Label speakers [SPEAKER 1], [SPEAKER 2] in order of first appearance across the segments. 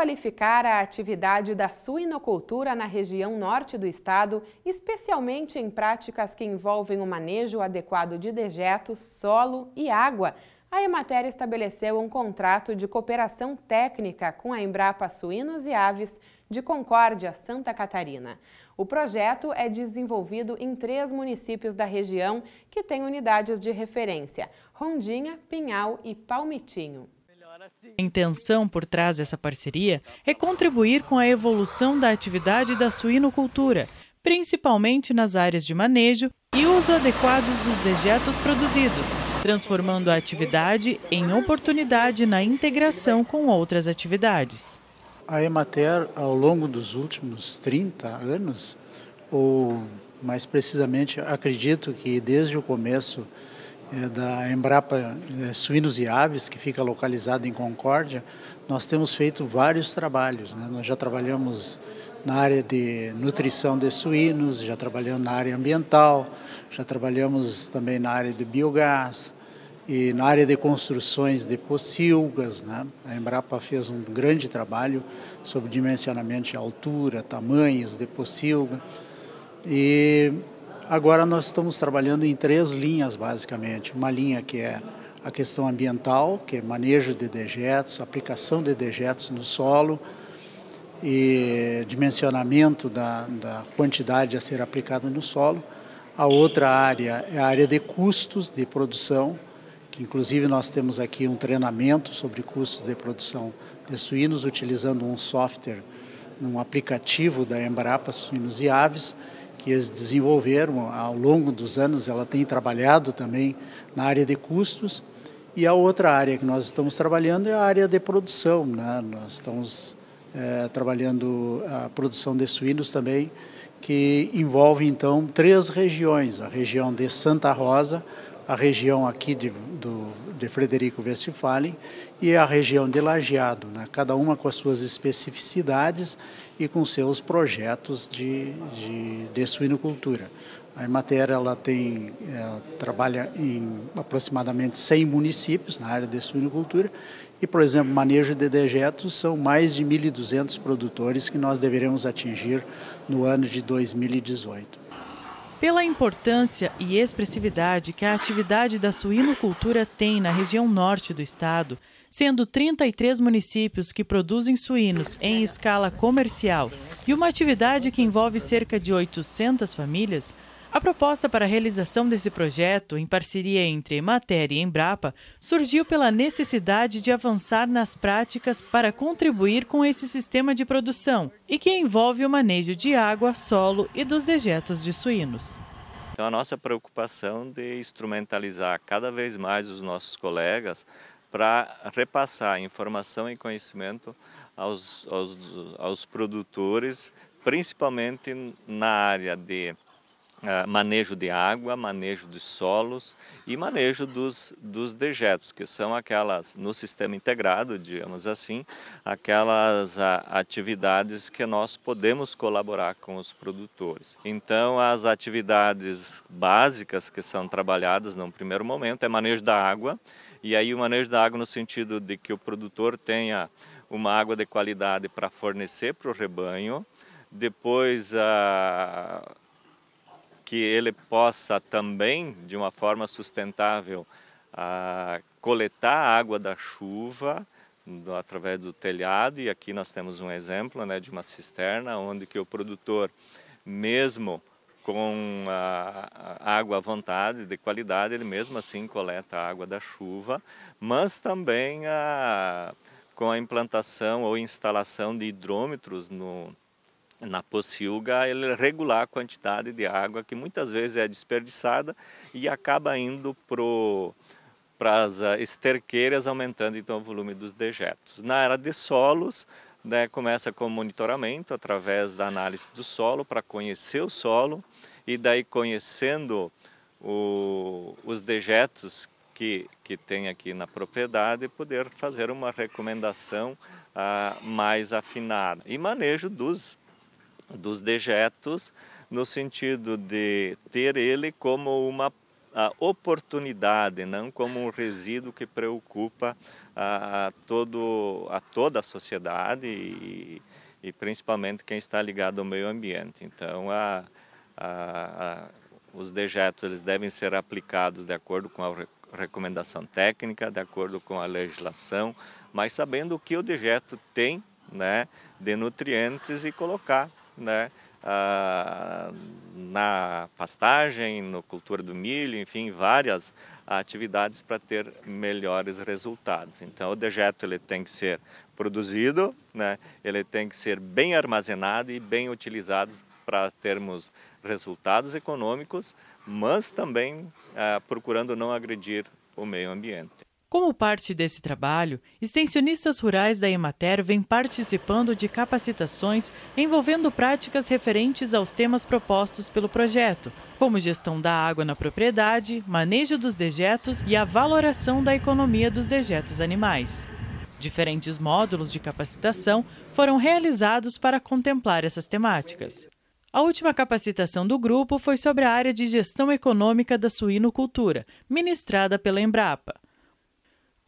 [SPEAKER 1] qualificar a atividade da suinocultura na região norte do estado, especialmente em práticas que envolvem o manejo adequado de dejetos, solo e água, a Emater estabeleceu um contrato de cooperação técnica com a Embrapa Suínos e Aves de Concórdia, Santa Catarina. O projeto é desenvolvido em três municípios da região que têm unidades de referência: Rondinha, Pinhal e Palmitinho.
[SPEAKER 2] A intenção por trás dessa parceria é contribuir com a evolução da atividade da suinocultura, principalmente nas áreas de manejo e uso adequados dos dejetos produzidos, transformando a atividade em oportunidade na integração com outras atividades.
[SPEAKER 3] A Emater, ao longo dos últimos 30 anos, ou mais precisamente, acredito que desde o começo é, da Embrapa é, Suínos e Aves, que fica localizada em Concórdia, nós temos feito vários trabalhos. Né? Nós já trabalhamos na área de nutrição de suínos, já trabalhamos na área ambiental, já trabalhamos também na área de biogás e na área de construções de pocilgas. Né? A Embrapa fez um grande trabalho sobre dimensionamento de altura, tamanhos de pocilga. E Agora nós estamos trabalhando em três linhas, basicamente. Uma linha que é a questão ambiental, que é manejo de dejetos, aplicação de dejetos no solo e dimensionamento da, da quantidade a ser aplicada no solo. A outra área é a área de custos de produção, que inclusive nós temos aqui um treinamento sobre custos de produção de suínos, utilizando um software, um aplicativo da Embrapa Suínos e Aves, que eles desenvolveram ao longo dos anos. Ela tem trabalhado também na área de custos. E a outra área que nós estamos trabalhando é a área de produção. Né? Nós estamos é, trabalhando a produção de suínos também, que envolve então três regiões: a região de Santa Rosa, a região aqui de, do, de Frederico Westphalen e a região de Lajeado, né? cada uma com as suas especificidades e com seus projetos de, de, de suinocultura. A matéria ela tem, ela eh, trabalha em aproximadamente 100 municípios na área de suinocultura e, por exemplo, manejo de dejetos são mais de 1.200 produtores que nós deveremos atingir no ano de 2018.
[SPEAKER 2] Pela importância e expressividade que a atividade da suinocultura tem na região norte do estado, sendo 33 municípios que produzem suínos em escala comercial e uma atividade que envolve cerca de 800 famílias, a proposta para a realização desse projeto, em parceria entre Matéria e Embrapa, surgiu pela necessidade de avançar nas práticas para contribuir com esse sistema de produção e que envolve o manejo de água, solo e dos dejetos de suínos.
[SPEAKER 4] Então a nossa preocupação de instrumentalizar cada vez mais os nossos colegas para repassar informação e conhecimento aos, aos, aos produtores, principalmente na área de ah, manejo de água, manejo de solos e manejo dos, dos dejetos, que são aquelas, no sistema integrado, digamos assim, aquelas ah, atividades que nós podemos colaborar com os produtores. Então, as atividades básicas que são trabalhadas num primeiro momento é manejo da água, e aí o manejo da água no sentido de que o produtor tenha uma água de qualidade para fornecer para o rebanho, depois a ah, que ele possa também, de uma forma sustentável, a ah, coletar a água da chuva do, através do telhado. E aqui nós temos um exemplo né, de uma cisterna onde que o produtor, mesmo com a, a água à vontade, de qualidade, ele mesmo assim coleta a água da chuva, mas também a, com a implantação ou instalação de hidrômetros no, na pocilga ele é regular a quantidade de água que muitas vezes é desperdiçada e acaba indo para as eh, esterqueiras, aumentando então o volume dos dejetos. Na área de solos, né, começa com monitoramento através da análise do solo para conhecer o solo e daí conhecendo o, os dejetos que, que tem aqui na propriedade poder fazer uma recomendação ah, mais afinada e manejo dos dos dejetos, no sentido de ter ele como uma oportunidade, não como um resíduo que preocupa a, a, todo, a toda a sociedade e, e, principalmente quem está ligado ao meio ambiente. Então, a, a, os dejetos eles devem ser aplicados de acordo com a recomendação técnica, de acordo com a legislação, mas sabendo o que o dejeto tem né, de nutrientes e colocar né? Ah, na pastagem, no cultura do milho, enfim, várias atividades para ter melhores resultados. Então, o dejeto ele tem que ser produzido, né? ele tem que ser bem armazenado e bem utilizado para termos resultados econômicos, mas também ah, procurando não agredir o meio ambiente.
[SPEAKER 2] Como parte desse trabalho, extensionistas rurais da Emater vêm participando de capacitações envolvendo práticas referentes aos temas propostos pelo projeto, como gestão da água na propriedade, manejo dos dejetos e a valoração da economia dos dejetos animais. Diferentes módulos de capacitação foram realizados para contemplar essas temáticas. A última capacitação do grupo foi sobre a área de gestão econômica da suinocultura, ministrada pela Embrapa.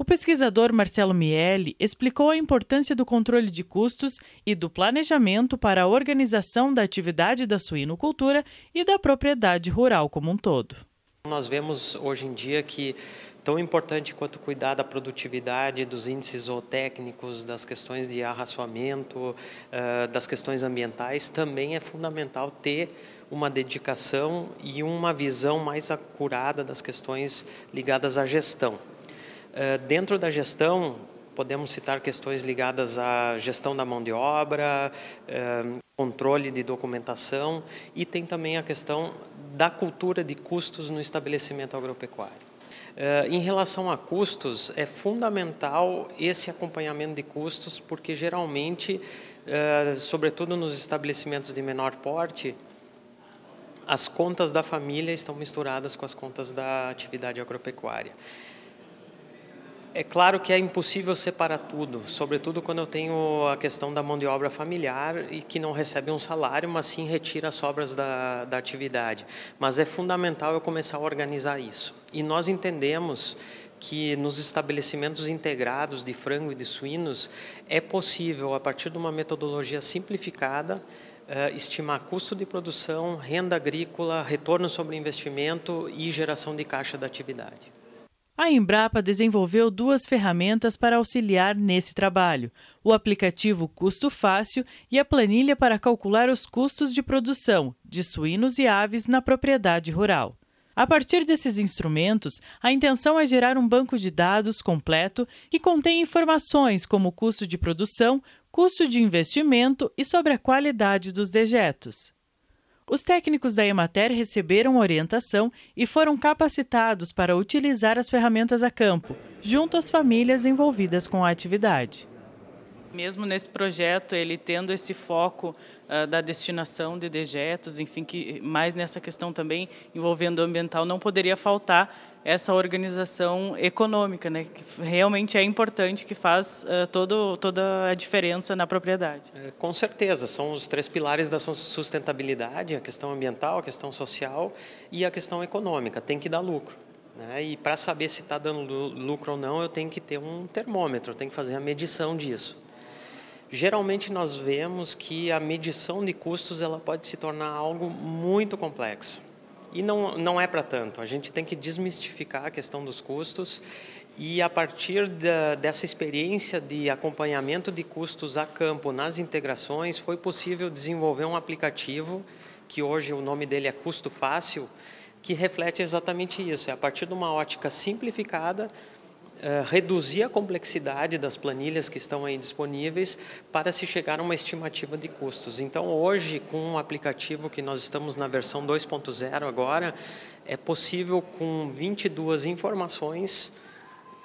[SPEAKER 2] O pesquisador Marcelo Miele explicou a importância do controle de custos e do planejamento para a organização da atividade da suinocultura e da propriedade rural como um todo.
[SPEAKER 5] Nós vemos hoje em dia que tão importante quanto cuidar da produtividade, dos índices zootécnicos, das questões de arraçoamento, ah, das questões ambientais, também é fundamental ter uma dedicação e uma visão mais acurada das questões ligadas à gestão. Eh, dentro da gestão, podemos citar questões ligadas à gestão da mão de obra, eh, controle de documentação e tem também a questão da cultura de custos no estabelecimento agropecuário. Eh, em relação a custos, é fundamental esse acompanhamento de custos, porque geralmente, sobretudo nos estabelecimentos de menor porte, as contas da família estão misturadas com as contas da atividade agropecuária. É claro que é impossível separar tudo, sobretudo quando eu tenho a questão da mão de obra familiar e que não recebe um salário, mas sim retira as sobras da, da atividade. Mas é fundamental eu começar a organizar isso. E nós entendemos que nos estabelecimentos integrados de frango e de suínos é possível, a partir de uma metodologia simplificada, eh, estimar custo de produção, renda agrícola, retorno sobre investimento e geração de caixa da atividade.
[SPEAKER 2] A Embrapa desenvolveu duas ferramentas para auxiliar nesse trabalho: o aplicativo Custo Fácil e a planilha para calcular os custos de produção de suínos e aves na propriedade rural. A partir desses instrumentos, a intenção é gerar um banco de dados completo que contém informações como custo de produção, custo de investimento e sobre a qualidade dos dejetos. Os técnicos da Emater receberam orientação e foram capacitados para utilizar as ferramentas a campo, junto às famílias envolvidas com a atividade. Mesmo nesse projeto, ele tendo esse foco uh, da destinação de dejetos, enfim, que mais nessa questão também envolvendo o ambiental, não poderia faltar essa organização econômica, né, que realmente é importante, que faz uh, todo, toda a diferença na propriedade.
[SPEAKER 5] É, com certeza, são os três pilares da sustentabilidade, a questão ambiental, a questão social e a questão econômica, tem que dar lucro. Né? E para saber se está dando lucro ou não, eu tenho que ter um termômetro, eu tenho que fazer a medição disso. Geralmente nós vemos que a medição de custos ela pode se tornar algo muito complexo e não, não é para tanto. A gente tem que desmistificar a questão dos custos e a partir da, dessa experiência de acompanhamento de custos a campo nas integrações, foi possível desenvolver um aplicativo que hoje o nome dele é Custo Fácil, que reflete exatamente isso. É a partir de uma ótica simplificada eh, reduzir a complexidade das planilhas que estão aí disponíveis para se chegar a uma estimativa de custos. Então, hoje, com o um aplicativo que nós estamos na versão 2.0 agora, é possível, com 22 informações,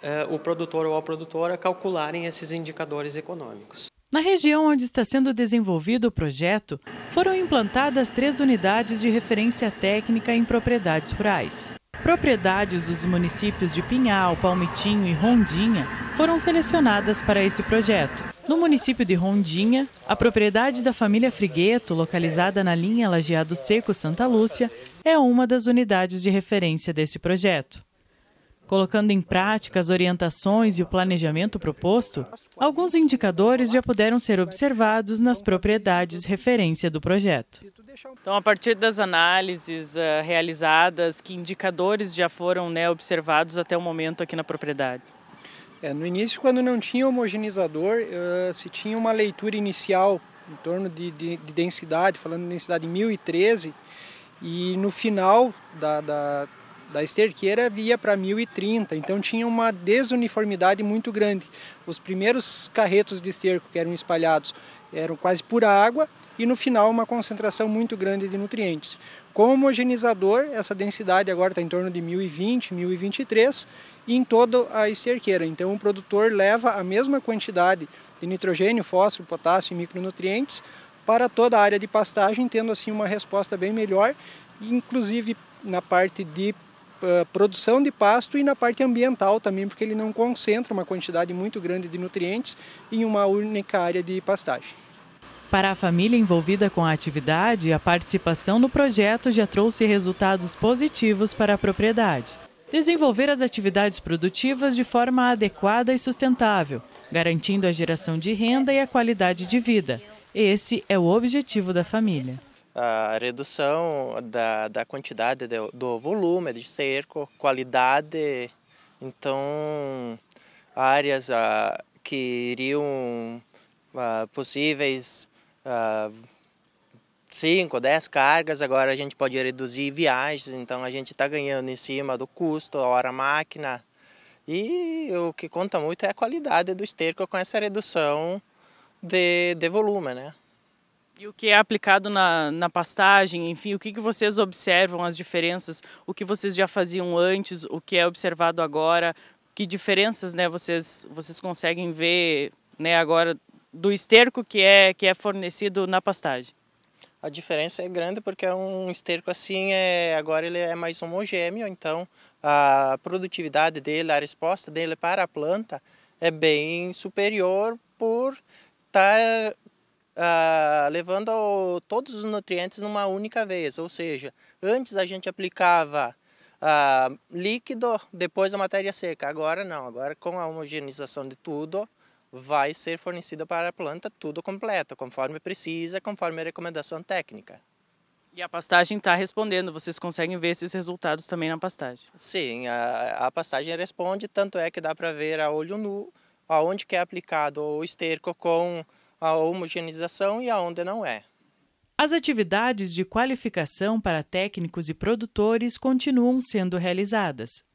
[SPEAKER 5] eh, o produtor ou a produtora calcularem esses indicadores econômicos.
[SPEAKER 2] Na região onde está sendo desenvolvido o projeto, foram implantadas três unidades de referência técnica em propriedades rurais. Propriedades dos municípios de Pinhal, Palmitinho e Rondinha foram selecionadas para esse projeto. No município de Rondinha, a propriedade da família Frigueto, localizada na linha Lajeado Seco Santa Lúcia, é uma das unidades de referência desse projeto. Colocando em prática as orientações e o planejamento proposto, alguns indicadores já puderam ser observados nas propriedades referência do projeto deixar um... Então, a partir das análises uh, realizadas, que indicadores já foram né, observados até o momento aqui na propriedade?
[SPEAKER 6] É, no início, quando não tinha homogenizador, uh, se tinha uma leitura inicial em torno de, de, de densidade, falando de densidade 1013, e no final da, da, da esterqueira via para 1030, então tinha uma desuniformidade muito grande. Os primeiros carretos de esterco que eram espalhados eram quase por água e no final uma concentração muito grande de nutrientes. Com o homogenizador, essa densidade agora está em torno de 1020, 1023 em toda a esterqueira. Então o produtor leva a mesma quantidade de nitrogênio, fósforo, potássio e micronutrientes para toda a área de pastagem, tendo assim uma resposta bem melhor, inclusive na parte de uh, produção de pasto e na parte ambiental também, porque ele não concentra uma quantidade muito grande de nutrientes em uma única área de pastagem.
[SPEAKER 2] Para a família envolvida com a atividade, a participação no projeto já trouxe resultados positivos para a propriedade. Desenvolver as atividades produtivas de forma adequada e sustentável, garantindo a geração de renda e a qualidade de vida. Esse é o objetivo da família.
[SPEAKER 6] A redução da, da quantidade do, volume de cerco, qualidade, então áreas ah, que iriam ah, possíveis 5, ah, 10 cargas, agora a gente pode reduzir viagens, então a gente está ganhando em cima do custo, a hora máquina. E o que conta muito é a qualidade do esterco com essa redução de, de volume, né?
[SPEAKER 2] E o que é aplicado na, na pastagem, enfim, o que, que vocês observam, as diferenças, o que vocês já faziam antes, o que é observado agora, que diferenças né, vocês, vocês conseguem ver né, agora do esterco que é,
[SPEAKER 6] que é fornecido na pastagem? A diferença é grande porque é um esterco assim, é, agora ele é mais homogêneo, então a produtividade dele, a resposta dele para a planta é bem superior por estar levando todos os nutrientes numa única vez. Ou seja, antes a gente aplicava líquido, depois a matéria seca. Agora não, agora com a homogeneização de tudo, vai ser fornecida para a planta tudo completo, conforme precisa, conforme a recomendação técnica.
[SPEAKER 2] E a pastagem está respondendo, vocês conseguem ver esses resultados também na pastagem?
[SPEAKER 6] Sim, a, a pastagem responde, tanto é que dá para ver a olho nu aonde que é aplicado o esterco com a homogeneização e aonde não é.
[SPEAKER 2] As atividades de qualificação para técnicos e produtores continuam sendo realizadas.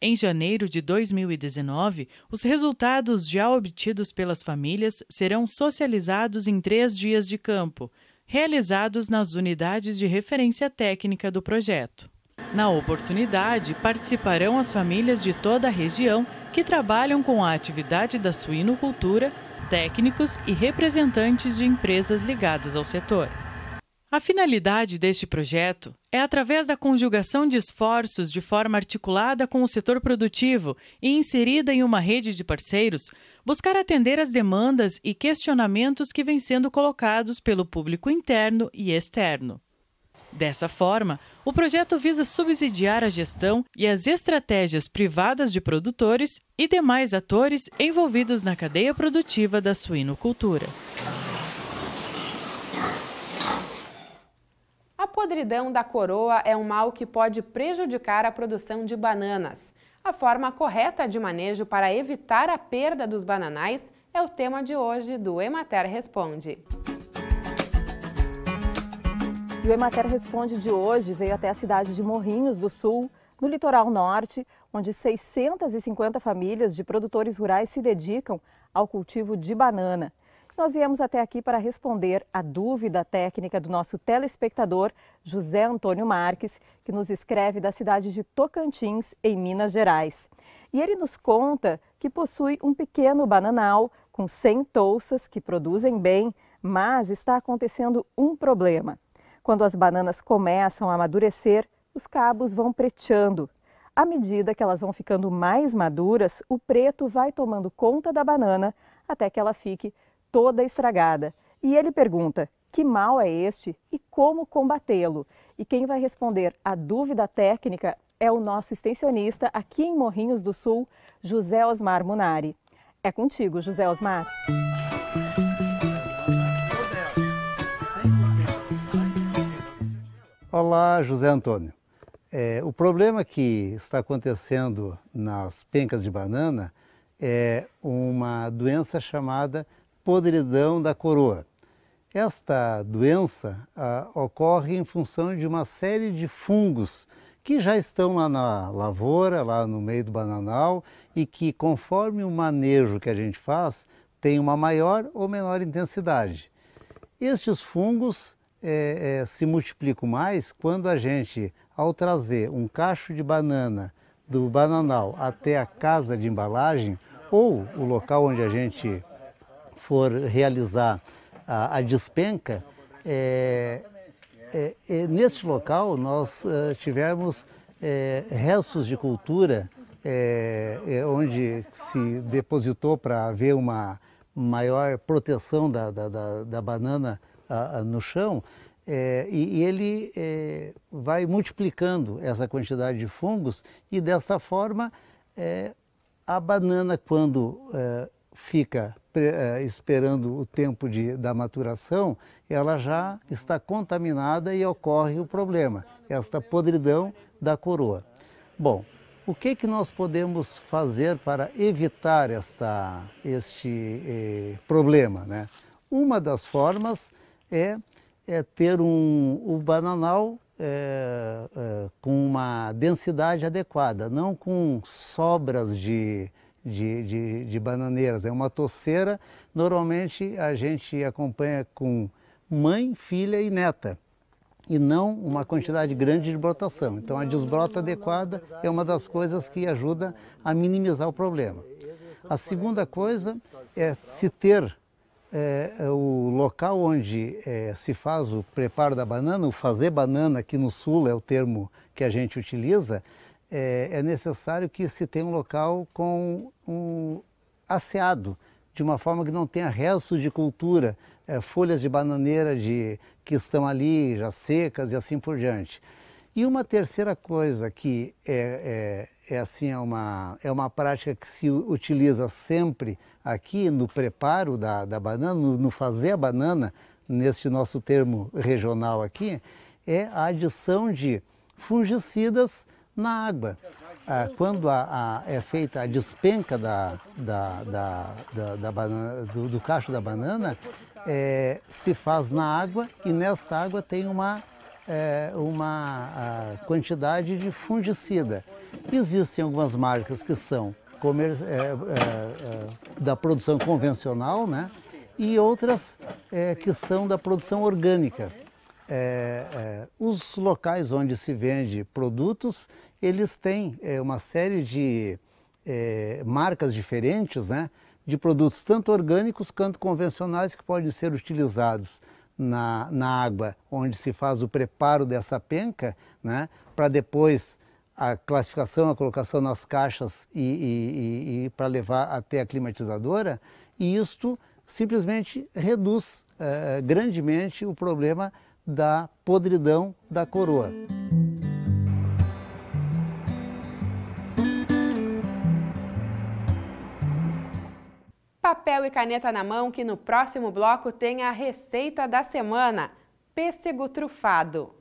[SPEAKER 2] Em janeiro de 2019, os resultados já obtidos pelas famílias serão socializados em três dias de campo, realizados nas unidades de referência técnica do projeto. Na oportunidade, participarão as famílias de toda a região que trabalham com a atividade da suinocultura, técnicos e representantes de empresas ligadas ao setor. A finalidade deste projeto é, através da conjugação de esforços de forma articulada com o setor produtivo e inserida em uma rede de parceiros, buscar atender às demandas e questionamentos que vêm sendo colocados pelo público interno e externo. Dessa forma, o projeto visa subsidiar a gestão e as estratégias privadas de produtores e demais atores envolvidos na cadeia produtiva da suinocultura.
[SPEAKER 1] podridão da coroa é um mal que pode prejudicar a produção de bananas. A forma correta de manejo para evitar a perda dos bananais é o tema de hoje do Emater Responde.
[SPEAKER 7] E o Emater Responde de hoje veio até a cidade de Morrinhos do Sul, no litoral norte, onde 650 famílias de produtores rurais se dedicam ao cultivo de banana. Nós viemos até aqui para responder a dúvida técnica do nosso telespectador José Antônio Marques, que nos escreve da cidade de Tocantins, em Minas Gerais. E ele nos conta que possui um pequeno bananal com 100 touças que produzem bem, mas está acontecendo um problema. Quando as bananas começam a amadurecer, os cabos vão preteando. À medida que elas vão ficando mais maduras, o preto vai tomando conta da banana até que ela fique toda estragada. E ele pergunta: que mal é este e como combatê-lo? E quem vai responder a dúvida técnica é o nosso extensionista aqui em Morrinhos do Sul, José Osmar Munari. É contigo, José Osmar.
[SPEAKER 8] Olá, José Antônio. É, o problema que está acontecendo nas pencas de banana é uma doença chamada podridão da coroa. Esta doença ah, ocorre em função de uma série de fungos que já estão lá na lavoura, lá no meio do bananal, e que conforme o manejo que a gente faz, tem uma maior ou menor intensidade. Estes fungos é, é, se multiplicam mais quando a gente, ao trazer um cacho de banana do bananal até a casa de embalagem, ou o local onde a gente for realizar a, a despenca, é, é, é neste local nós eh, tivemos eh, restos de cultura, eh, onde se depositou para haver uma maior proteção da, da, da, da banana a, a, no chão, é, e, e, ele é, vai multiplicando essa quantidade de fungos e dessa forma é, a banana quando fica eh, esperando o tempo de, da maturação, ela já está contaminada e ocorre o problema, esta podridão da coroa. Bom, o que, que nós podemos fazer para evitar esta, este eh, problema? Né? Uma das formas é, é ter um, o bananal é, é, com uma densidade adequada, não com sobras de, de, de, de bananeiras. É uma toceira, normalmente a gente acompanha com mãe, filha e neta e não uma quantidade grande de brotação. Então a desbrota adequada é uma das coisas que ajuda a minimizar o problema. A segunda coisa é se ter é, o local onde é, se faz o preparo da banana, o fazer banana, aqui no sul é o termo que a gente utiliza, é, é necessário que se tenha um local com um asseado, de uma forma que não tenha restos de cultura, é, folhas de bananeira de, que estão ali já secas e assim por diante. E uma terceira coisa que é, é, é, assim é uma, é uma prática que se utiliza sempre aqui no preparo da, da banana, no, no fazer a banana, neste nosso termo regional aqui, é a adição de fungicidas na água. Ah, quando a, a, é feita a despenca da, da, da, da banana, do, do, cacho da banana, é, se faz na água e nesta água tem uma, é, uma ah, quantidade de fungicida. Existem algumas marcas que são comer, é, é, é da produção convencional né? e outras é, que são da produção orgânica é, é, os locais onde se vende produtos, eles têm é, uma série de é, marcas diferentes né, de produtos, tanto orgânicos quanto convencionais, que podem ser utilizados na, na água, onde se faz o preparo dessa penca, né, para depois a classificação, a colocação nas caixas e, e, e, e para levar até a climatizadora, e isto simplesmente reduz é, grandemente o problema da podridão da coroa.
[SPEAKER 1] Papel e caneta na mão que no próximo bloco tem a receita da semana, pêssego trufado.